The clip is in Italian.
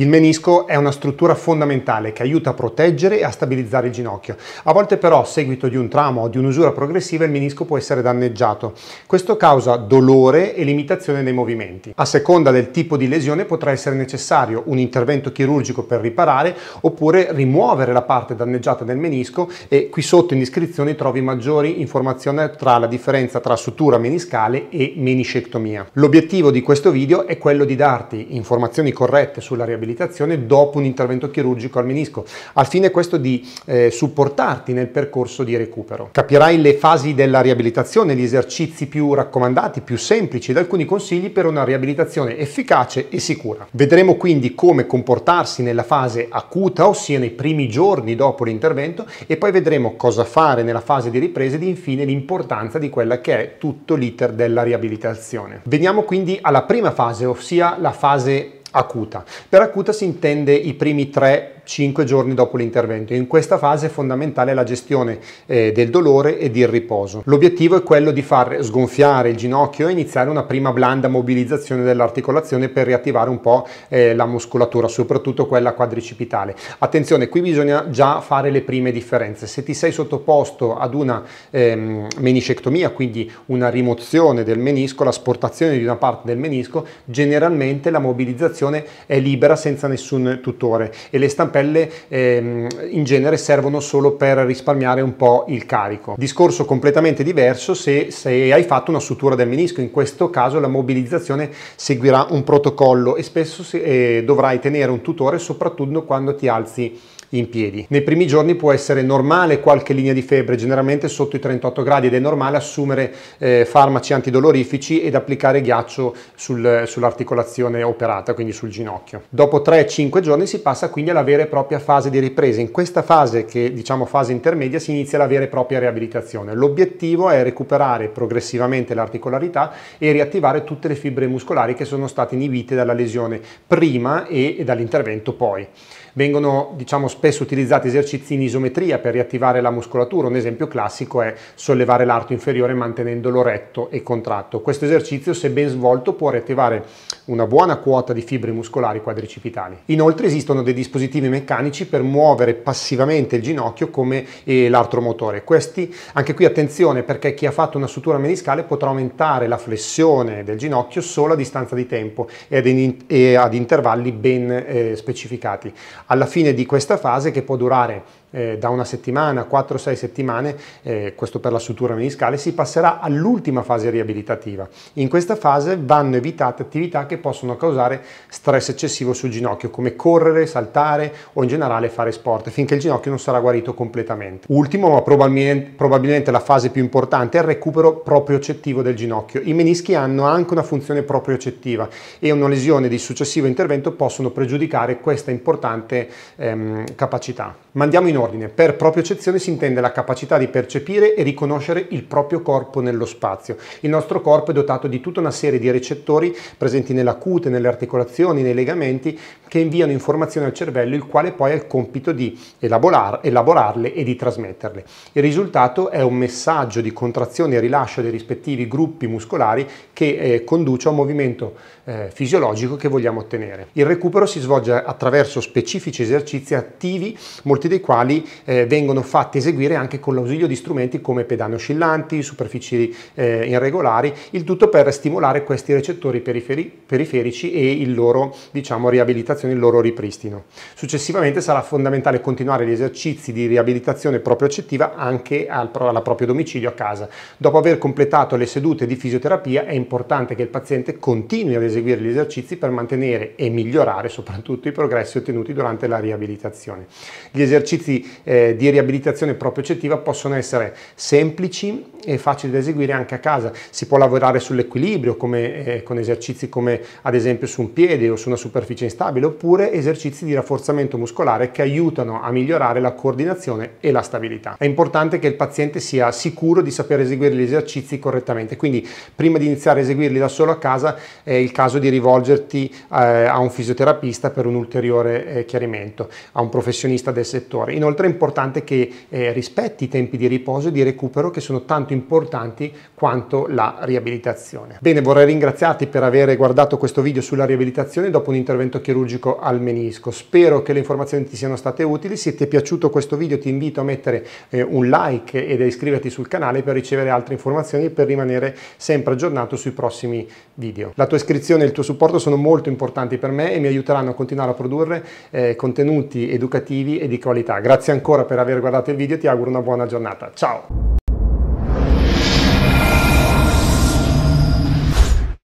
Il menisco è una struttura fondamentale che aiuta a proteggere e a stabilizzare il ginocchio. A volte però, a seguito di un trauma o di un'usura progressiva, il menisco può essere danneggiato. Questo causa dolore e limitazione nei movimenti. A seconda del tipo di lesione potrà essere necessario un intervento chirurgico per riparare oppure rimuovere la parte danneggiata del menisco e qui sotto in descrizione trovi maggiori informazioni tra la differenza tra sutura meniscale e meniscectomia. L'obiettivo di questo video è quello di darti informazioni corrette sulla riabilitazione riabilitazione dopo un intervento chirurgico al menisco, al fine questo di eh, supportarti nel percorso di recupero. Capirai le fasi della riabilitazione, gli esercizi più raccomandati, più semplici ed alcuni consigli per una riabilitazione efficace e sicura. Vedremo quindi come comportarsi nella fase acuta, ossia nei primi giorni dopo l'intervento e poi vedremo cosa fare nella fase di ripresa ed infine l'importanza di quella che è tutto l'iter della riabilitazione. Veniamo quindi alla prima fase, ossia la fase acuta. Per acuta si intende i primi tre 5 giorni dopo l'intervento. In questa fase è fondamentale la gestione eh, del dolore e del riposo. L'obiettivo è quello di far sgonfiare il ginocchio e iniziare una prima blanda mobilizzazione dell'articolazione per riattivare un po' eh, la muscolatura, soprattutto quella quadricipitale. Attenzione, qui bisogna già fare le prime differenze. Se ti sei sottoposto ad una ehm, meniscectomia, quindi una rimozione del menisco, l'asportazione di una parte del menisco, generalmente la mobilizzazione è libera senza nessun tutore e le stampelle cappelle ehm, in genere servono solo per risparmiare un po' il carico. Discorso completamente diverso se, se hai fatto una sutura del menisco, in questo caso la mobilizzazione seguirà un protocollo e spesso si, eh, dovrai tenere un tutore soprattutto quando ti alzi in piedi. Nei primi giorni può essere normale qualche linea di febbre, generalmente sotto i 38 gradi ed è normale assumere eh, farmaci antidolorifici ed applicare ghiaccio sul, sull'articolazione operata, quindi sul ginocchio. Dopo 3-5 giorni si passa quindi alla vera e propria fase di ripresa. In questa fase, che diciamo fase intermedia, si inizia la vera e propria riabilitazione. L'obiettivo è recuperare progressivamente l'articolarità e riattivare tutte le fibre muscolari che sono state inibite dalla lesione prima e, e dall'intervento poi. Vengono diciamo spesso utilizzati esercizi in isometria per riattivare la muscolatura. Un esempio classico è sollevare l'arto inferiore mantenendolo retto e contratto. Questo esercizio, se ben svolto, può riattivare una buona quota di fibre muscolari quadricipitali. Inoltre esistono dei dispositivi meccanici per muovere passivamente il ginocchio come eh, l'artromotore. Questi, anche qui attenzione perché chi ha fatto una sutura meniscale potrà aumentare la flessione del ginocchio solo a distanza di tempo e ad, intervalli ben eh, specificati. Alla fine di questa fase fase che può durare eh, da una settimana, 4-6 settimane, eh, questo per la sutura meniscale, si passerà all'ultima fase riabilitativa. In questa fase vanno evitate attività che possono causare stress eccessivo sul ginocchio, come correre, saltare o in generale fare sport, finché il ginocchio non sarà guarito completamente. Ultimo, ma probabilmente, probabilmente la fase più importante, è il recupero propriocettivo del ginocchio. I menischi hanno anche una funzione propriocettiva e una lesione di successivo intervento possono pregiudicare questa importante ehm, capacità. Mandiamo in ordine, per proprio si intende la capacità di percepire e riconoscere il proprio corpo nello spazio. Il nostro corpo è dotato di tutta una serie di recettori presenti nella cute, nelle articolazioni, nei legamenti, che inviano informazioni al cervello, il quale poi ha il compito di elaborar, elaborarle e di trasmetterle. Il risultato è un messaggio di contrazione e rilascio dei rispettivi gruppi muscolari che eh, conduce a un movimento eh, fisiologico che vogliamo ottenere. Il recupero si svolge attraverso specifici esercizi attivi, molti dei quali quali eh, vengono fatti eseguire anche con l'ausilio di strumenti come pedane oscillanti, superfici eh, irregolari, il tutto per stimolare questi recettori periferi periferici e il loro diciamo, riabilitazione, il loro ripristino. Successivamente sarà fondamentale continuare gli esercizi di riabilitazione proprio accettiva anche al, al proprio domicilio a casa. Dopo aver completato le sedute di fisioterapia è importante che il paziente continui ad eseguire gli esercizi per mantenere e migliorare soprattutto i progressi ottenuti durante la riabilitazione. Gli esercizi eh, di riabilitazione proprio oggettiva possono essere semplici e facili da eseguire anche a casa. Si può lavorare sull'equilibrio eh, con esercizi come ad esempio su un piede o su una superficie instabile oppure esercizi di rafforzamento muscolare che aiutano a migliorare la coordinazione e la stabilità. È importante che il paziente sia sicuro di saper eseguire gli esercizi correttamente, quindi prima di iniziare a eseguirli da solo a casa è il caso di rivolgerti eh, a un fisioterapista per un ulteriore eh, chiarimento, a un professionista del settore. In inoltre è importante che eh, rispetti i tempi di riposo e di recupero che sono tanto importanti quanto la riabilitazione. Bene, vorrei ringraziarti per aver guardato questo video sulla riabilitazione dopo un intervento chirurgico al menisco. Spero che le informazioni ti siano state utili. Se ti è piaciuto questo video ti invito a mettere eh, un like ed a iscriverti sul canale per ricevere altre informazioni e per rimanere sempre aggiornato sui prossimi video. La tua iscrizione e il tuo supporto sono molto importanti per me e mi aiuteranno a continuare a produrre eh, contenuti educativi e di qualità. Grazie grazie ancora per aver guardato il video e ti auguro una buona giornata. Ciao!